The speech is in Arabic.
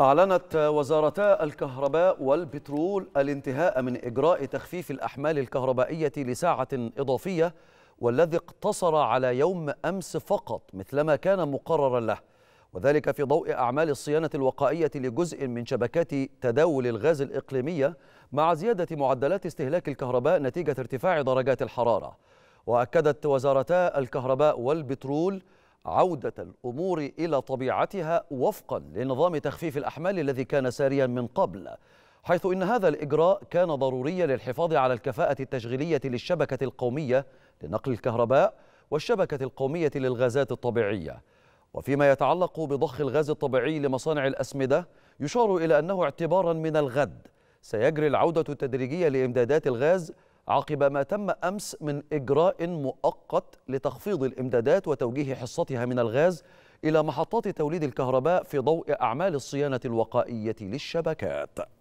أعلنت وزارتا الكهرباء والبترول الانتهاء من إجراء تخفيف الأحمال الكهربائية لساعة إضافية والذي اقتصر على يوم أمس فقط مثلما كان مقررا له وذلك في ضوء أعمال الصيانة الوقائية لجزء من شبكات تداول الغاز الإقليمية مع زيادة معدلات استهلاك الكهرباء نتيجة ارتفاع درجات الحرارة وأكدت وزارتا الكهرباء والبترول عودة الأمور إلى طبيعتها وفقا لنظام تخفيف الأحمال الذي كان ساريا من قبل حيث إن هذا الإجراء كان ضروريا للحفاظ على الكفاءة التشغيلية للشبكة القومية لنقل الكهرباء والشبكة القومية للغازات الطبيعية وفيما يتعلق بضخ الغاز الطبيعي لمصانع الأسمدة يشار إلى أنه اعتبارا من الغد سيجري العودة التدريجية لإمدادات الغاز عقب ما تم أمس من إجراء مؤقت لتخفيض الإمدادات وتوجيه حصتها من الغاز إلى محطات توليد الكهرباء في ضوء أعمال الصيانة الوقائية للشبكات